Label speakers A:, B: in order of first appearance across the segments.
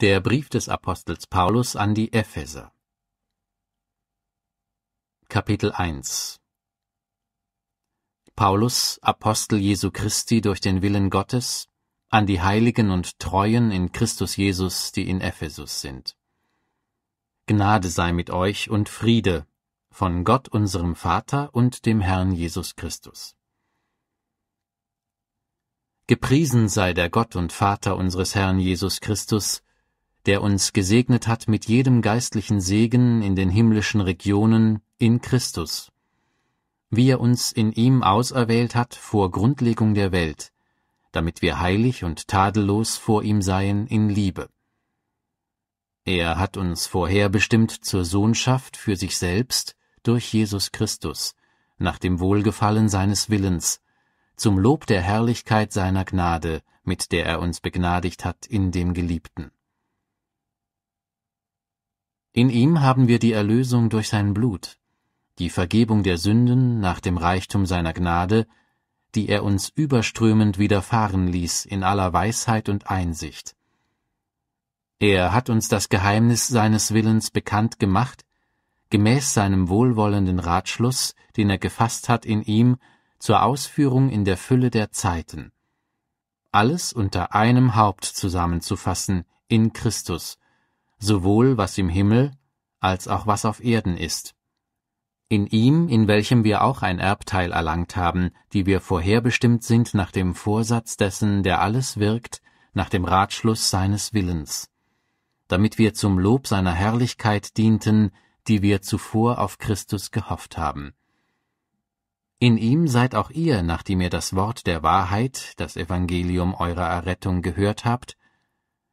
A: Der Brief des Apostels Paulus an die Epheser Kapitel 1 Paulus, Apostel Jesu Christi durch den Willen Gottes, an die Heiligen und Treuen in Christus Jesus, die in Ephesus sind. Gnade sei mit euch und Friede von Gott unserem Vater und dem Herrn Jesus Christus. Gepriesen sei der Gott und Vater unseres Herrn Jesus Christus, der uns gesegnet hat mit jedem geistlichen Segen in den himmlischen Regionen in Christus, wie er uns in ihm auserwählt hat vor Grundlegung der Welt, damit wir heilig und tadellos vor ihm seien in Liebe. Er hat uns vorherbestimmt zur Sohnschaft für sich selbst durch Jesus Christus, nach dem Wohlgefallen seines Willens, zum Lob der Herrlichkeit seiner Gnade, mit der er uns begnadigt hat in dem Geliebten in ihm haben wir die Erlösung durch sein Blut, die Vergebung der Sünden nach dem Reichtum seiner Gnade, die er uns überströmend widerfahren ließ in aller Weisheit und Einsicht. Er hat uns das Geheimnis seines Willens bekannt gemacht, gemäß seinem wohlwollenden Ratschluss, den er gefasst hat in ihm, zur Ausführung in der Fülle der Zeiten. Alles unter einem Haupt zusammenzufassen, in Christus, sowohl was im Himmel als auch was auf Erden ist. In ihm, in welchem wir auch ein Erbteil erlangt haben, die wir vorherbestimmt sind nach dem Vorsatz dessen, der alles wirkt, nach dem Ratschluss seines Willens, damit wir zum Lob seiner Herrlichkeit dienten, die wir zuvor auf Christus gehofft haben. In ihm seid auch ihr, nachdem ihr das Wort der Wahrheit, das Evangelium eurer Errettung gehört habt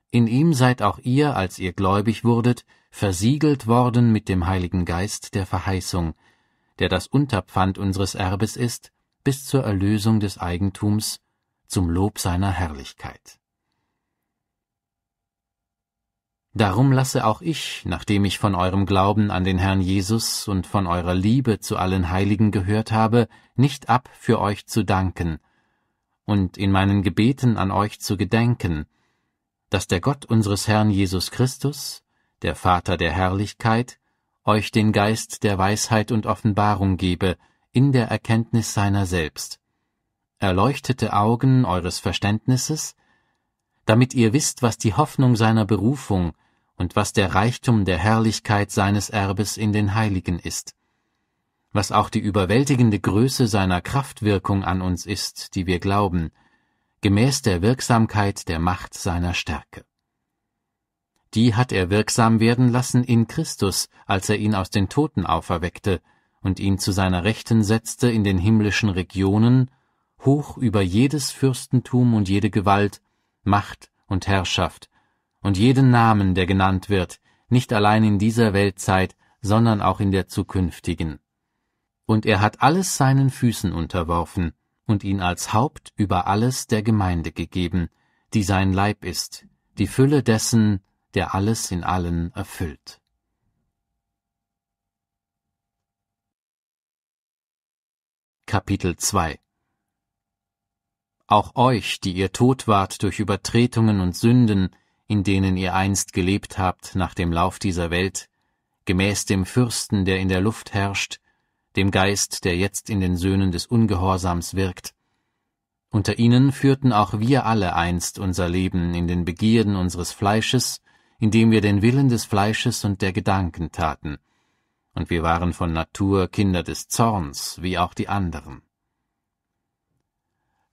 A: in ihm seid auch ihr, als ihr gläubig wurdet, versiegelt worden mit dem Heiligen Geist der Verheißung, der das Unterpfand unseres Erbes ist, bis zur Erlösung des Eigentums, zum Lob seiner Herrlichkeit. Darum lasse auch ich, nachdem ich von eurem Glauben an den Herrn Jesus und von eurer Liebe zu allen Heiligen gehört habe, nicht ab, für euch zu danken und in meinen Gebeten an euch zu gedenken, dass der Gott unseres Herrn Jesus Christus, der Vater der Herrlichkeit, euch den Geist der Weisheit und Offenbarung gebe in der Erkenntnis seiner selbst, erleuchtete Augen eures Verständnisses, damit ihr wisst, was die Hoffnung seiner Berufung und was der Reichtum der Herrlichkeit seines Erbes in den Heiligen ist, was auch die überwältigende Größe seiner Kraftwirkung an uns ist, die wir glauben, gemäß der Wirksamkeit der Macht seiner Stärke. Die hat er wirksam werden lassen in Christus, als er ihn aus den Toten auferweckte und ihn zu seiner Rechten setzte in den himmlischen Regionen, hoch über jedes Fürstentum und jede Gewalt, Macht und Herrschaft und jeden Namen, der genannt wird, nicht allein in dieser Weltzeit, sondern auch in der zukünftigen. Und er hat alles seinen Füßen unterworfen, und ihn als Haupt über alles der Gemeinde gegeben, die sein Leib ist, die Fülle dessen, der alles in allen erfüllt. Kapitel 2 Auch euch, die ihr tot wart durch Übertretungen und Sünden, in denen ihr einst gelebt habt nach dem Lauf dieser Welt, gemäß dem Fürsten, der in der Luft herrscht, dem Geist, der jetzt in den Söhnen des Ungehorsams wirkt. Unter ihnen führten auch wir alle einst unser Leben in den Begierden unseres Fleisches, indem wir den Willen des Fleisches und der Gedanken taten, und wir waren von Natur Kinder des Zorns, wie auch die anderen.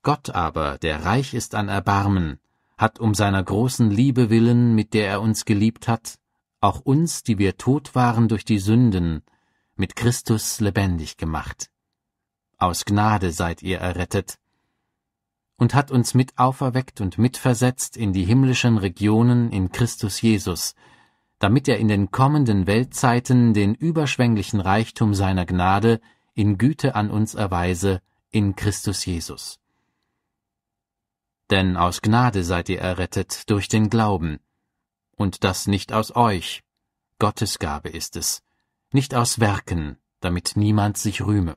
A: Gott aber, der reich ist an Erbarmen, hat um seiner großen Liebe willen, mit der er uns geliebt hat, auch uns, die wir tot waren durch die Sünden, mit Christus lebendig gemacht. Aus Gnade seid ihr errettet und hat uns mit auferweckt und mitversetzt in die himmlischen Regionen in Christus Jesus, damit er in den kommenden Weltzeiten den überschwänglichen Reichtum seiner Gnade in Güte an uns erweise in Christus Jesus. Denn aus Gnade seid ihr errettet durch den Glauben, und das nicht aus euch, Gottes Gabe ist es nicht aus Werken, damit niemand sich rühme.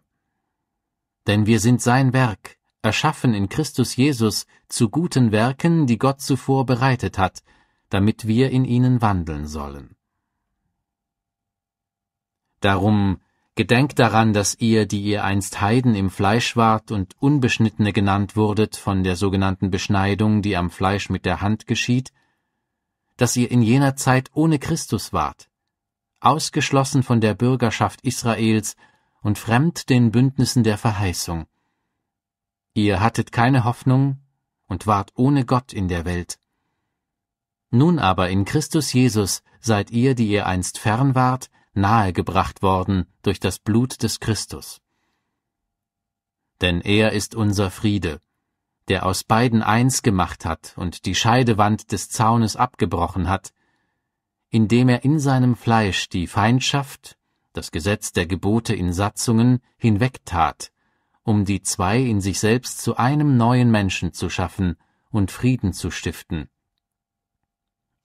A: Denn wir sind sein Werk, erschaffen in Christus Jesus zu guten Werken, die Gott zuvor bereitet hat, damit wir in ihnen wandeln sollen. Darum gedenkt daran, dass ihr, die ihr einst Heiden im Fleisch wart und Unbeschnittene genannt wurdet von der sogenannten Beschneidung, die am Fleisch mit der Hand geschieht, dass ihr in jener Zeit ohne Christus wart, ausgeschlossen von der Bürgerschaft Israels und fremd den Bündnissen der Verheißung. Ihr hattet keine Hoffnung und wart ohne Gott in der Welt. Nun aber in Christus Jesus seid ihr, die ihr einst fern wart, nahegebracht worden durch das Blut des Christus. Denn er ist unser Friede, der aus beiden eins gemacht hat und die Scheidewand des Zaunes abgebrochen hat, indem er in seinem Fleisch die Feindschaft, das Gesetz der Gebote in Satzungen, hinwegtat, um die zwei in sich selbst zu einem neuen Menschen zu schaffen und Frieden zu stiften,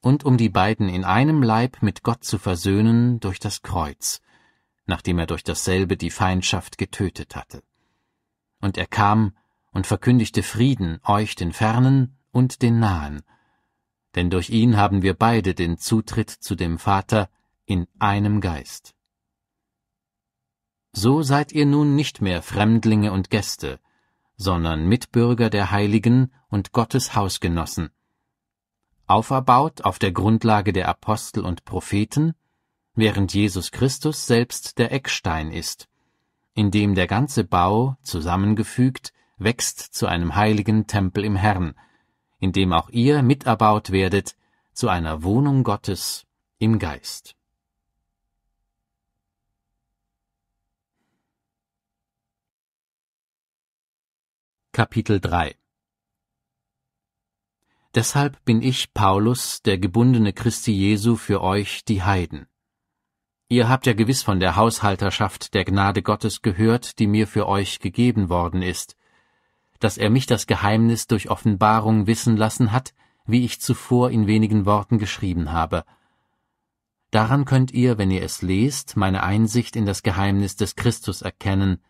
A: und um die beiden in einem Leib mit Gott zu versöhnen durch das Kreuz, nachdem er durch dasselbe die Feindschaft getötet hatte. Und er kam und verkündigte Frieden euch den Fernen und den Nahen, denn durch ihn haben wir beide den Zutritt zu dem Vater in einem Geist. So seid ihr nun nicht mehr Fremdlinge und Gäste, sondern Mitbürger der Heiligen und Gottes Hausgenossen, auferbaut auf der Grundlage der Apostel und Propheten, während Jesus Christus selbst der Eckstein ist, in dem der ganze Bau, zusammengefügt, wächst zu einem heiligen Tempel im Herrn, in dem auch ihr miterbaut werdet zu einer Wohnung Gottes im Geist. Kapitel 3 Deshalb bin ich, Paulus, der gebundene Christi Jesu für euch, die Heiden. Ihr habt ja gewiss von der Haushalterschaft der Gnade Gottes gehört, die mir für euch gegeben worden ist, dass er mich das Geheimnis durch Offenbarung wissen lassen hat, wie ich zuvor in wenigen Worten geschrieben habe. Daran könnt ihr, wenn ihr es lest, meine Einsicht in das Geheimnis des Christus erkennen,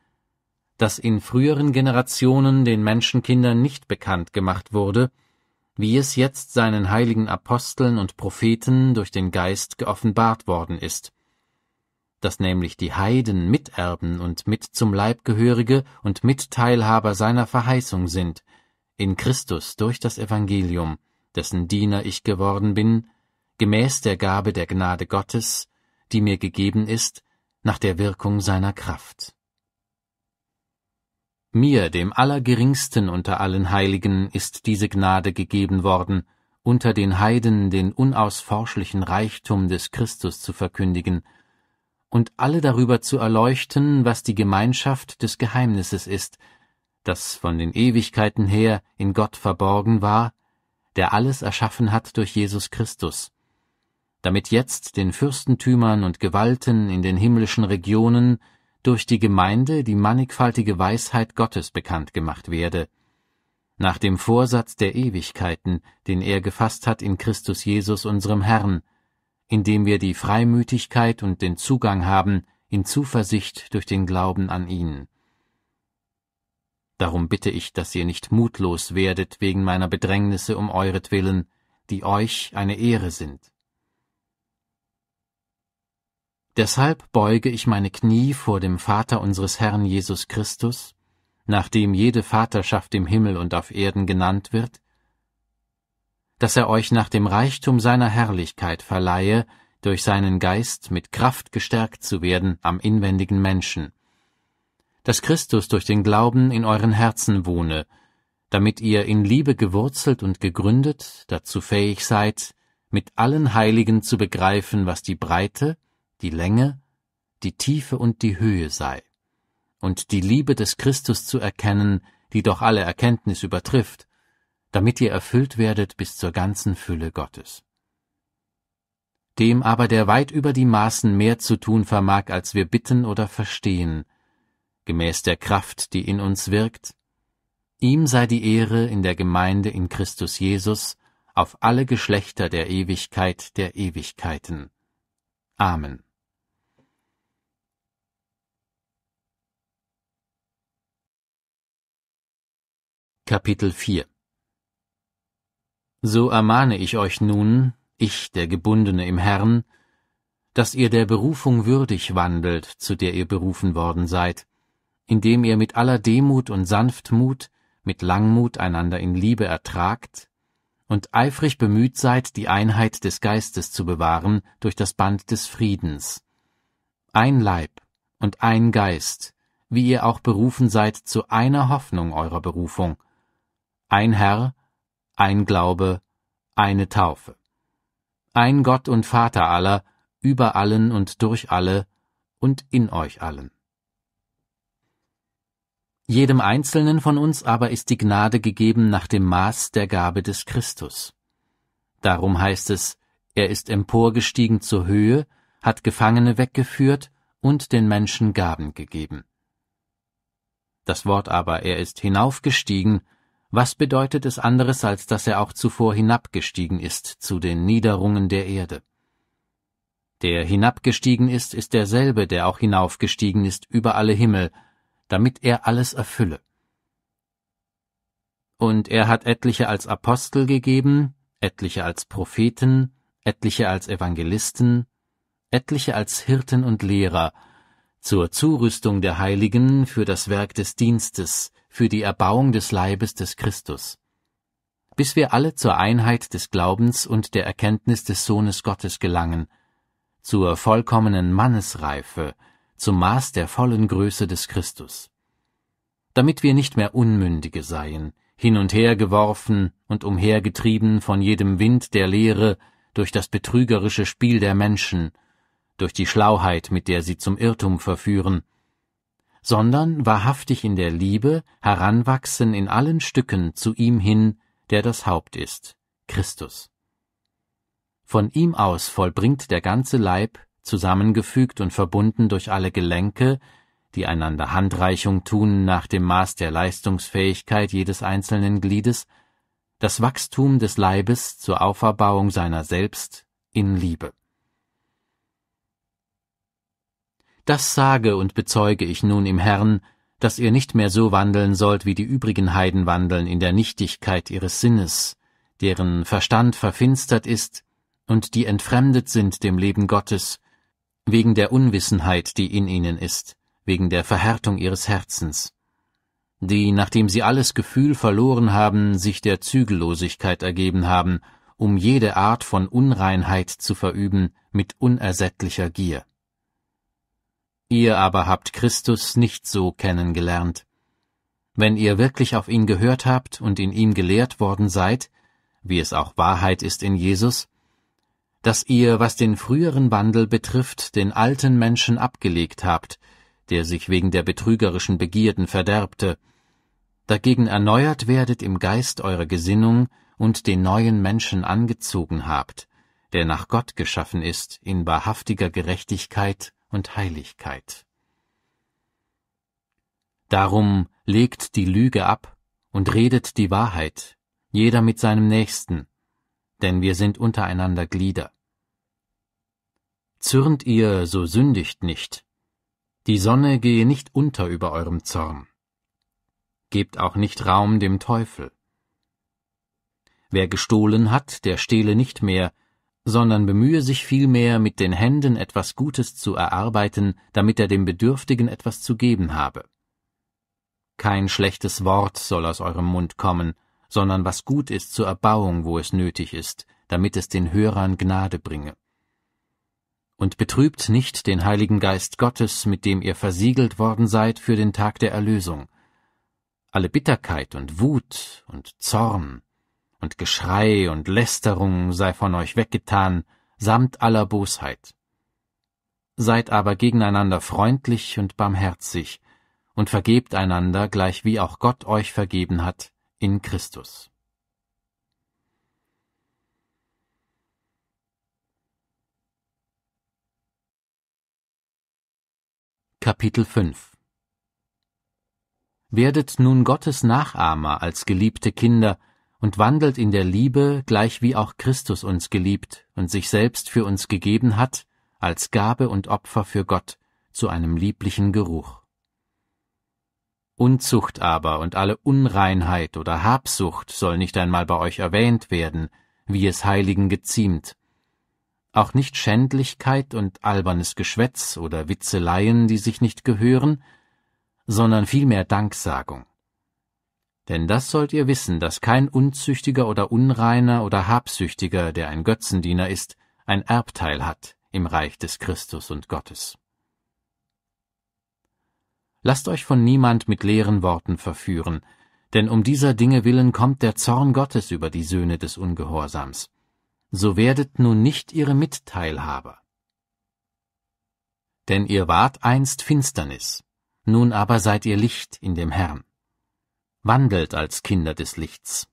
A: das in früheren Generationen den Menschenkindern nicht bekannt gemacht wurde, wie es jetzt seinen heiligen Aposteln und Propheten durch den Geist geoffenbart worden ist dass nämlich die Heiden Miterben und mit zum Leib gehörige und Mitteilhaber seiner Verheißung sind, in Christus durch das Evangelium, dessen Diener ich geworden bin, gemäß der Gabe der Gnade Gottes, die mir gegeben ist, nach der Wirkung seiner Kraft. Mir, dem Allergeringsten unter allen Heiligen, ist diese Gnade gegeben worden, unter den Heiden den unausforschlichen Reichtum des Christus zu verkündigen und alle darüber zu erleuchten, was die Gemeinschaft des Geheimnisses ist, das von den Ewigkeiten her in Gott verborgen war, der alles erschaffen hat durch Jesus Christus, damit jetzt den Fürstentümern und Gewalten in den himmlischen Regionen durch die Gemeinde die mannigfaltige Weisheit Gottes bekannt gemacht werde, nach dem Vorsatz der Ewigkeiten, den er gefasst hat in Christus Jesus unserem Herrn, indem wir die Freimütigkeit und den Zugang haben in Zuversicht durch den Glauben an ihn. Darum bitte ich, dass ihr nicht mutlos werdet wegen meiner Bedrängnisse um euretwillen, die euch eine Ehre sind. Deshalb beuge ich meine Knie vor dem Vater unseres Herrn Jesus Christus, nach dem jede Vaterschaft im Himmel und auf Erden genannt wird, dass er euch nach dem Reichtum seiner Herrlichkeit verleihe, durch seinen Geist mit Kraft gestärkt zu werden am inwendigen Menschen, dass Christus durch den Glauben in euren Herzen wohne, damit ihr in Liebe gewurzelt und gegründet dazu fähig seid, mit allen Heiligen zu begreifen, was die Breite, die Länge, die Tiefe und die Höhe sei, und die Liebe des Christus zu erkennen, die doch alle Erkenntnis übertrifft, damit ihr erfüllt werdet bis zur ganzen Fülle Gottes. Dem aber, der weit über die Maßen mehr zu tun vermag, als wir bitten oder verstehen, gemäß der Kraft, die in uns wirkt, ihm sei die Ehre in der Gemeinde in Christus Jesus auf alle Geschlechter der Ewigkeit der Ewigkeiten. Amen. Kapitel 4 so ermahne ich euch nun, ich der Gebundene im Herrn, dass ihr der Berufung würdig wandelt, zu der ihr berufen worden seid, indem ihr mit aller Demut und Sanftmut, mit Langmut einander in Liebe ertragt und eifrig bemüht seid, die Einheit des Geistes zu bewahren durch das Band des Friedens. Ein Leib und ein Geist, wie ihr auch berufen seid zu einer Hoffnung eurer Berufung. Ein Herr, ein Glaube, eine Taufe. Ein Gott und Vater aller, über allen und durch alle und in euch allen. Jedem Einzelnen von uns aber ist die Gnade gegeben nach dem Maß der Gabe des Christus. Darum heißt es, er ist emporgestiegen zur Höhe, hat Gefangene weggeführt und den Menschen Gaben gegeben. Das Wort aber, er ist hinaufgestiegen, was bedeutet es anderes, als dass er auch zuvor hinabgestiegen ist zu den Niederungen der Erde? Der hinabgestiegen ist, ist derselbe, der auch hinaufgestiegen ist über alle Himmel, damit er alles erfülle. Und er hat etliche als Apostel gegeben, etliche als Propheten, etliche als Evangelisten, etliche als Hirten und Lehrer, zur Zurüstung der Heiligen für das Werk des Dienstes, für die Erbauung des Leibes des Christus, bis wir alle zur Einheit des Glaubens und der Erkenntnis des Sohnes Gottes gelangen, zur vollkommenen Mannesreife, zum Maß der vollen Größe des Christus, damit wir nicht mehr Unmündige seien, hin und her geworfen und umhergetrieben von jedem Wind der Lehre durch das betrügerische Spiel der Menschen, durch die Schlauheit, mit der sie zum Irrtum verführen, sondern wahrhaftig in der Liebe heranwachsen in allen Stücken zu ihm hin, der das Haupt ist, Christus. Von ihm aus vollbringt der ganze Leib, zusammengefügt und verbunden durch alle Gelenke, die einander Handreichung tun nach dem Maß der Leistungsfähigkeit jedes einzelnen Gliedes, das Wachstum des Leibes zur Auferbauung seiner selbst in Liebe. Das sage und bezeuge ich nun im Herrn, dass ihr nicht mehr so wandeln sollt, wie die übrigen Heiden wandeln in der Nichtigkeit ihres Sinnes, deren Verstand verfinstert ist und die entfremdet sind dem Leben Gottes, wegen der Unwissenheit, die in ihnen ist, wegen der Verhärtung ihres Herzens, die, nachdem sie alles Gefühl verloren haben, sich der Zügellosigkeit ergeben haben, um jede Art von Unreinheit zu verüben mit unersättlicher Gier. Ihr aber habt Christus nicht so kennengelernt. Wenn ihr wirklich auf ihn gehört habt und in ihm gelehrt worden seid, wie es auch Wahrheit ist in Jesus, dass ihr, was den früheren Wandel betrifft, den alten Menschen abgelegt habt, der sich wegen der betrügerischen Begierden verderbte, dagegen erneuert werdet im Geist eurer Gesinnung und den neuen Menschen angezogen habt, der nach Gott geschaffen ist in wahrhaftiger Gerechtigkeit und Heiligkeit. Darum legt die Lüge ab und redet die Wahrheit, jeder mit seinem Nächsten, denn wir sind untereinander Glieder. Zürnt ihr, so sündigt nicht. Die Sonne gehe nicht unter über eurem Zorn. Gebt auch nicht Raum dem Teufel. Wer gestohlen hat, der stehle nicht mehr, sondern bemühe sich vielmehr, mit den Händen etwas Gutes zu erarbeiten, damit er dem Bedürftigen etwas zu geben habe. Kein schlechtes Wort soll aus eurem Mund kommen, sondern was gut ist zur Erbauung, wo es nötig ist, damit es den Hörern Gnade bringe. Und betrübt nicht den Heiligen Geist Gottes, mit dem ihr versiegelt worden seid für den Tag der Erlösung. Alle Bitterkeit und Wut und Zorn und Geschrei und Lästerung sei von euch weggetan, samt aller Bosheit. Seid aber gegeneinander freundlich und barmherzig und vergebt einander, gleich wie auch Gott euch vergeben hat, in Christus. Kapitel 5 Werdet nun Gottes Nachahmer als geliebte Kinder, und wandelt in der Liebe, gleich wie auch Christus uns geliebt und sich selbst für uns gegeben hat, als Gabe und Opfer für Gott, zu einem lieblichen Geruch. Unzucht aber und alle Unreinheit oder Habsucht soll nicht einmal bei euch erwähnt werden, wie es Heiligen geziemt. Auch nicht Schändlichkeit und albernes Geschwätz oder Witzeleien, die sich nicht gehören, sondern vielmehr Danksagung. Denn das sollt ihr wissen, dass kein Unzüchtiger oder Unreiner oder Habsüchtiger, der ein Götzendiener ist, ein Erbteil hat im Reich des Christus und Gottes. Lasst euch von niemand mit leeren Worten verführen, denn um dieser Dinge willen kommt der Zorn Gottes über die Söhne des Ungehorsams. So werdet nun nicht ihre Mitteilhaber. Denn ihr wart einst Finsternis, nun aber seid ihr Licht in dem Herrn wandelt als Kinder des Lichts.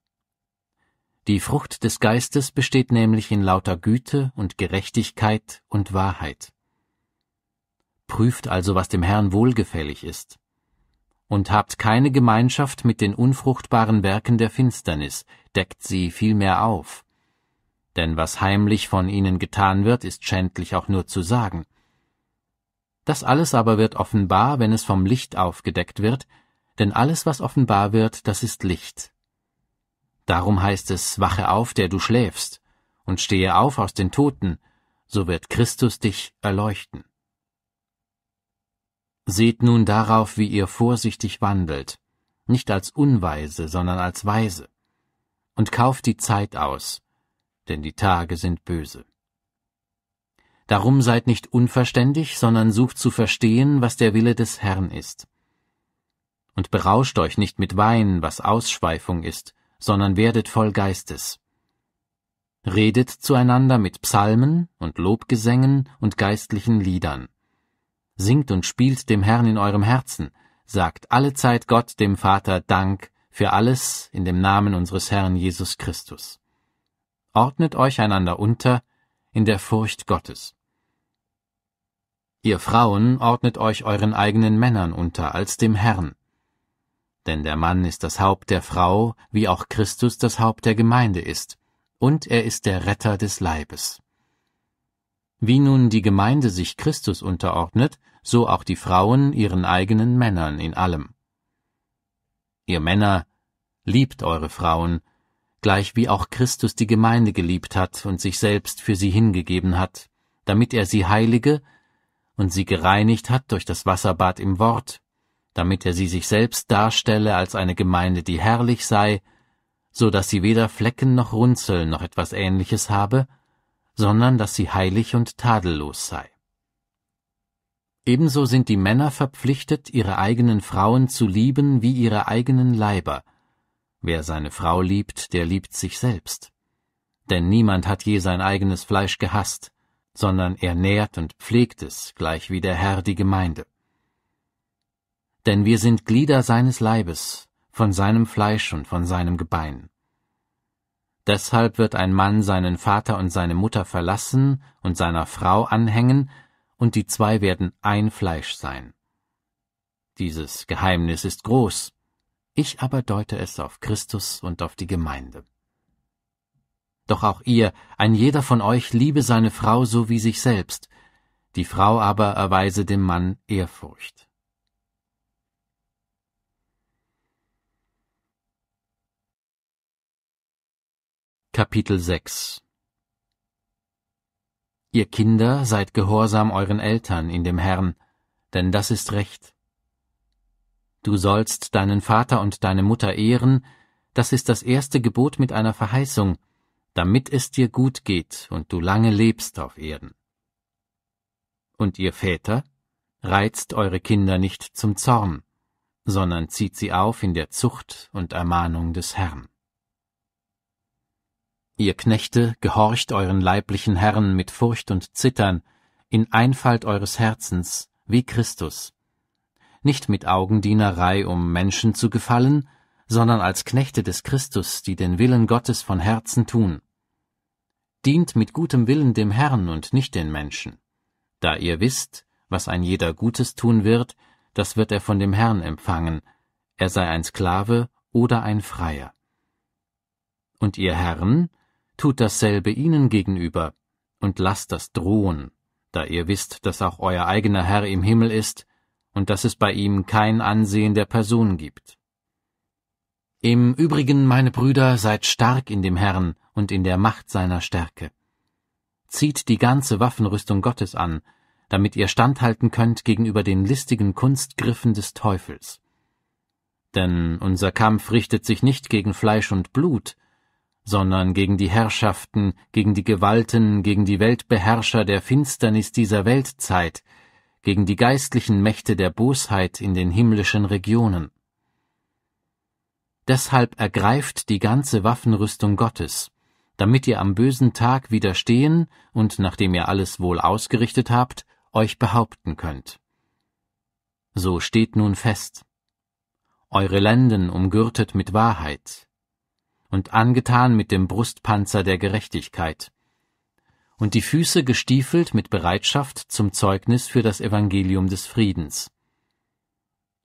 A: Die Frucht des Geistes besteht nämlich in lauter Güte und Gerechtigkeit und Wahrheit. Prüft also, was dem Herrn wohlgefällig ist. Und habt keine Gemeinschaft mit den unfruchtbaren Werken der Finsternis, deckt sie vielmehr auf. Denn was heimlich von ihnen getan wird, ist schändlich auch nur zu sagen. Das alles aber wird offenbar, wenn es vom Licht aufgedeckt wird, denn alles, was offenbar wird, das ist Licht. Darum heißt es, wache auf, der du schläfst, und stehe auf aus den Toten, so wird Christus dich erleuchten. Seht nun darauf, wie ihr vorsichtig wandelt, nicht als Unweise, sondern als Weise, und kauft die Zeit aus, denn die Tage sind böse. Darum seid nicht unverständig, sondern sucht zu verstehen, was der Wille des Herrn ist und berauscht euch nicht mit Wein, was Ausschweifung ist, sondern werdet voll Geistes. Redet zueinander mit Psalmen und Lobgesängen und geistlichen Liedern. Singt und spielt dem Herrn in eurem Herzen, sagt allezeit Gott dem Vater Dank für alles in dem Namen unseres Herrn Jesus Christus. Ordnet euch einander unter in der Furcht Gottes. Ihr Frauen ordnet euch euren eigenen Männern unter als dem Herrn, denn der Mann ist das Haupt der Frau, wie auch Christus das Haupt der Gemeinde ist, und er ist der Retter des Leibes. Wie nun die Gemeinde sich Christus unterordnet, so auch die Frauen ihren eigenen Männern in allem. Ihr Männer, liebt eure Frauen, gleich wie auch Christus die Gemeinde geliebt hat und sich selbst für sie hingegeben hat, damit er sie heilige und sie gereinigt hat durch das Wasserbad im Wort, damit er sie sich selbst darstelle als eine Gemeinde, die herrlich sei, so dass sie weder Flecken noch Runzeln noch etwas ähnliches habe, sondern dass sie heilig und tadellos sei. Ebenso sind die Männer verpflichtet, ihre eigenen Frauen zu lieben wie ihre eigenen Leiber. Wer seine Frau liebt, der liebt sich selbst. Denn niemand hat je sein eigenes Fleisch gehasst, sondern er nährt und pflegt es, gleich wie der Herr die Gemeinde. Denn wir sind Glieder seines Leibes, von seinem Fleisch und von seinem Gebein. Deshalb wird ein Mann seinen Vater und seine Mutter verlassen und seiner Frau anhängen, und die zwei werden ein Fleisch sein. Dieses Geheimnis ist groß, ich aber deute es auf Christus und auf die Gemeinde. Doch auch ihr, ein jeder von euch, liebe seine Frau so wie sich selbst, die Frau aber erweise dem Mann Ehrfurcht. Kapitel 6 Ihr Kinder seid gehorsam euren Eltern in dem Herrn, denn das ist recht. Du sollst deinen Vater und deine Mutter ehren, das ist das erste Gebot mit einer Verheißung, damit es dir gut geht und du lange lebst auf Erden. Und ihr Väter, reizt eure Kinder nicht zum Zorn, sondern zieht sie auf in der Zucht und Ermahnung des Herrn. Ihr Knechte, gehorcht euren leiblichen Herren mit Furcht und Zittern, in Einfalt eures Herzens, wie Christus. Nicht mit Augendienerei, um Menschen zu gefallen, sondern als Knechte des Christus, die den Willen Gottes von Herzen tun. Dient mit gutem Willen dem Herrn und nicht den Menschen. Da ihr wisst, was ein jeder Gutes tun wird, das wird er von dem Herrn empfangen, er sei ein Sklave oder ein Freier. Und ihr Herren, tut dasselbe ihnen gegenüber und lasst das drohen, da ihr wisst, dass auch euer eigener Herr im Himmel ist und dass es bei ihm kein Ansehen der Person gibt. Im Übrigen, meine Brüder, seid stark in dem Herrn und in der Macht seiner Stärke. Zieht die ganze Waffenrüstung Gottes an, damit ihr standhalten könnt gegenüber den listigen Kunstgriffen des Teufels. Denn unser Kampf richtet sich nicht gegen Fleisch und Blut, sondern gegen die Herrschaften, gegen die Gewalten, gegen die Weltbeherrscher der Finsternis dieser Weltzeit, gegen die geistlichen Mächte der Bosheit in den himmlischen Regionen. Deshalb ergreift die ganze Waffenrüstung Gottes, damit ihr am bösen Tag widerstehen und nachdem ihr alles wohl ausgerichtet habt, euch behaupten könnt. So steht nun fest. Eure Lenden umgürtet mit Wahrheit, und angetan mit dem Brustpanzer der Gerechtigkeit, und die Füße gestiefelt mit Bereitschaft zum Zeugnis für das Evangelium des Friedens.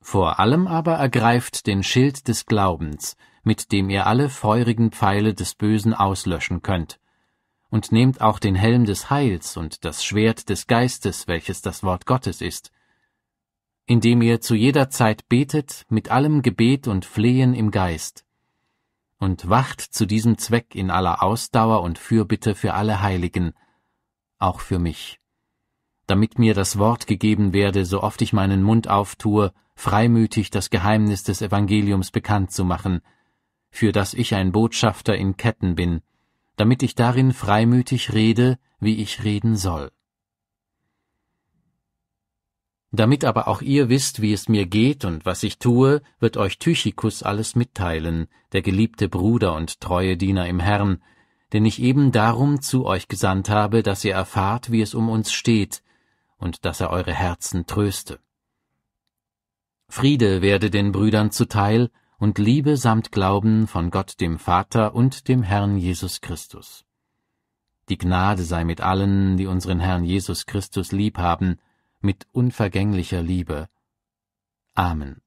A: Vor allem aber ergreift den Schild des Glaubens, mit dem ihr alle feurigen Pfeile des Bösen auslöschen könnt, und nehmt auch den Helm des Heils und das Schwert des Geistes, welches das Wort Gottes ist, indem ihr zu jeder Zeit betet mit allem Gebet und Flehen im Geist, und wacht zu diesem Zweck in aller Ausdauer und Fürbitte für alle Heiligen, auch für mich, damit mir das Wort gegeben werde, so oft ich meinen Mund auftue, freimütig das Geheimnis des Evangeliums bekannt zu machen, für das ich ein Botschafter in Ketten bin, damit ich darin freimütig rede, wie ich reden soll. Damit aber auch ihr wisst, wie es mir geht und was ich tue, wird euch Tychikus alles mitteilen, der geliebte Bruder und treue Diener im Herrn, den ich eben darum zu euch gesandt habe, dass ihr erfahrt, wie es um uns steht, und dass er eure Herzen tröste. Friede werde den Brüdern zuteil und Liebe samt Glauben von Gott dem Vater und dem Herrn Jesus Christus. Die Gnade sei mit allen, die unseren Herrn Jesus Christus lieb haben mit unvergänglicher Liebe. Amen.